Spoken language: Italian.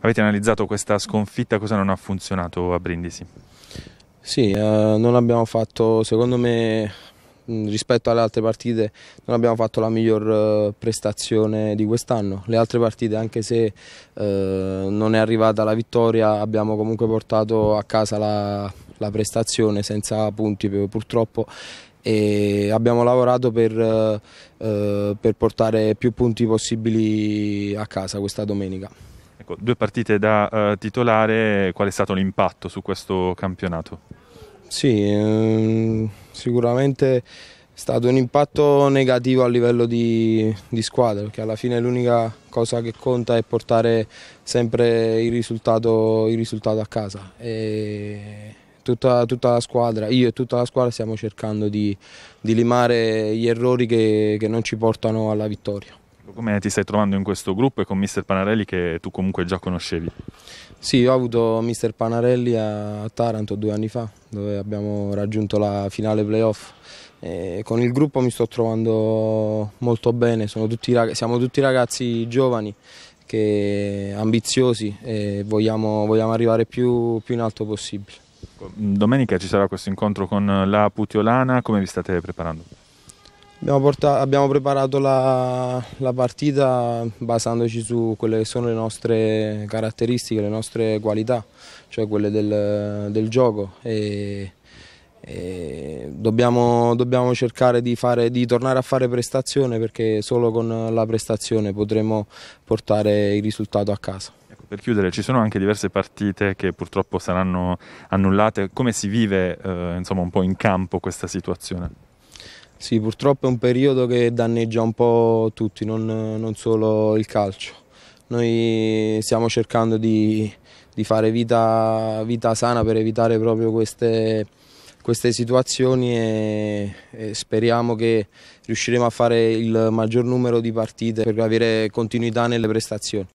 Avete analizzato questa sconfitta, cosa non ha funzionato a Brindisi? Sì, eh, non abbiamo fatto, secondo me, mm, rispetto alle altre partite non abbiamo fatto la miglior eh, prestazione di quest'anno. Le altre partite, anche se eh, non è arrivata la vittoria, abbiamo comunque portato a casa la, la prestazione senza punti purtroppo e abbiamo lavorato per, eh, eh, per portare più punti possibili a casa questa domenica. Ecco, due partite da uh, titolare, qual è stato l'impatto su questo campionato? Sì, ehm, sicuramente è stato un impatto negativo a livello di, di squadra, perché alla fine l'unica cosa che conta è portare sempre il risultato, il risultato a casa. E... Tutta, tutta, la squadra, io e tutta la squadra stiamo cercando di, di limare gli errori che, che non ci portano alla vittoria. Ecco, come ti stai trovando in questo gruppo e con Mr. Panarelli che tu comunque già conoscevi? Sì, ho avuto Mr. Panarelli a Taranto due anni fa, dove abbiamo raggiunto la finale playoff. E con il gruppo mi sto trovando molto bene, tutti siamo tutti ragazzi giovani, ambiziosi e vogliamo, vogliamo arrivare più, più in alto possibile. Ecco, domenica ci sarà questo incontro con la Putiolana, come vi state preparando? Abbiamo, portato, abbiamo, preparato la, la, partita basandoci su quelle che sono le nostre caratteristiche, le nostre qualità, cioè quelle del, del gioco. E, e dobbiamo, dobbiamo, cercare di, fare, di, tornare a fare prestazione perché solo con la prestazione potremo portare il risultato a casa. Ecco, per chiudere, ci sono anche diverse partite che purtroppo saranno annullate. Come si vive eh, insomma, un po' in campo questa situazione? Sì, purtroppo è un periodo che danneggia un po' tutti, non, non solo il calcio. Noi stiamo cercando di, di fare vita, vita, sana per evitare proprio queste, queste situazioni e, e, speriamo che riusciremo a fare il maggior numero di partite per avere continuità nelle prestazioni.